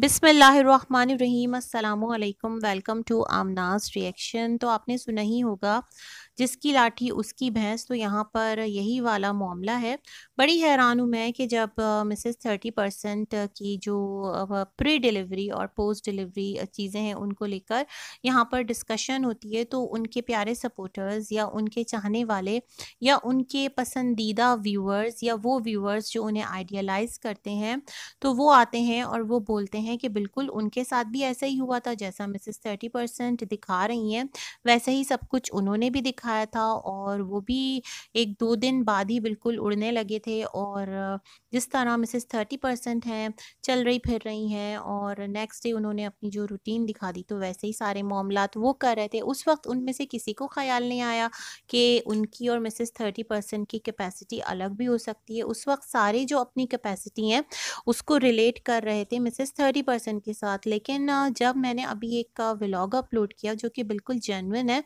बिसमीम welcome to आमनाज reaction तो आपने सुना ही होगा जिसकी लाठी उसकी भैंस तो यहाँ पर यही वाला मामला है बड़ी हैरान हूँ मैं कि जब मिसेस थर्टी परसेंट की जो प्री डिलीवरी और पोस्ट डिलीवरी चीज़ें हैं उनको लेकर यहाँ पर डिस्कशन होती है तो उनके प्यारे सपोर्टर्स या उनके चाहने वाले या उनके पसंदीदा व्यूअर्स या वो व्यूअर्स जो उन्हें आइडियलाइज़ करते हैं तो वो आते हैं और वो बोलते हैं हैं कि बिल्कुल उनके साथ भी ऐसा ही हुआ था जैसा मिसेस थर्टी परसेंट दिखा रही हैं वैसे ही सब कुछ उन्होंने भी दिखाया था और वो भी एक दो दिन बाद ही बिल्कुल उड़ने लगे थे और जिस तरह मिसेस थर्टी परसेंट हैं चल रही फिर रही हैं और नेक्स्ट डे उन्होंने अपनी जो रूटीन दिखा दी तो वैसे ही सारे मामला वो कर रहे थे उस वक्त उनमें से किसी को ख्याल नहीं आया कि उनकी और मिसेस थर्टी परसेंट की कैपेसिटी अलग भी हो सकती है उस वक्त सारे जो अपनी कैपेसिटी हैं उसको रिलेट कर रहे थे मिसेस थर्टी थर्टी परसेंट के साथ लेकिन जब मैंने अभी एक व्लॉग अपलोड किया जो कि बिल्कुल जेनविन है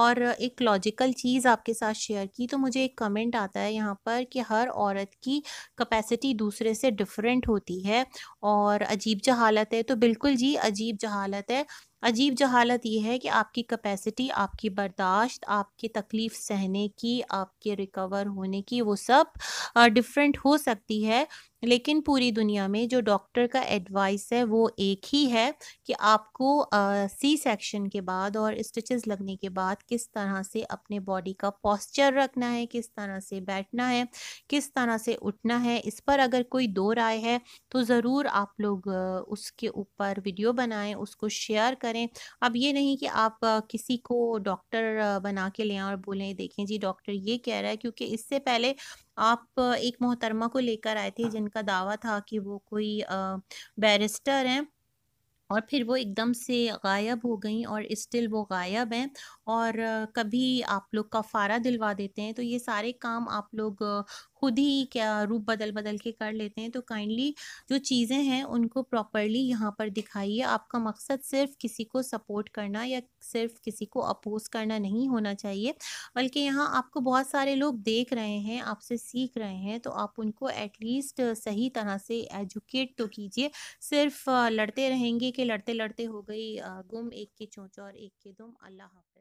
और एक लॉजिकल चीज़ आपके साथ शेयर की तो मुझे एक कमेंट आता है यहाँ पर कि हर औरत की कैपेसिटी दूसरे से डिफरेंट होती है और अजीब जहालत है तो बिल्कुल जी अजीब जहालत है अजीब जहालत यह है कि आपकी कैपेसिटी आपकी बर्दाश्त आपकी तकलीफ़ सहने की आपके रिकवर होने की वो सब डिफरेंट हो सकती है लेकिन पूरी दुनिया में जो डॉक्टर का एडवाइस है वो एक ही है कि आपको सी सेक्शन के बाद और स्टिचेस लगने के बाद किस तरह से अपने बॉडी का पॉस्चर रखना है किस तरह से बैठना है किस तरह से उठना है इस पर अगर कोई दो राय है तो ज़रूर आप लोग उसके ऊपर वीडियो बनाएं उसको शेयर करें करें अब ये नहीं कि आप किसी को डॉक्टर बना के ले और बोलें देखें जी डॉक्टर ये कह रहा है क्योंकि इससे पहले आप एक मोहतरमा को लेकर आए थे जिनका दावा था कि वो कोई बैरिस्टर हैं और फिर वो एकदम से गायब हो गई और स्टिल वो गायब हैं और कभी आप लोग का फ़ारा दिलवा देते हैं तो ये सारे काम आप लोग खुद ही क्या रूप बदल बदल के कर लेते हैं तो काइंडली जो चीज़ें हैं उनको प्रॉपरली यहाँ पर दिखाइए आपका मकसद सिर्फ किसी को सपोर्ट करना या सिर्फ किसी को अपोज करना नहीं होना चाहिए बल्कि यहाँ आपको बहुत सारे लोग देख रहे हैं आपसे सीख रहे हैं तो आप उनको एटलीस्ट सही तरह से एजुकेट तो कीजिए सिर्फ लड़ते रहेंगे कि लड़ते लड़ते हो गई गुम एक के चोंच और एक के दुम अल्लाह हाफ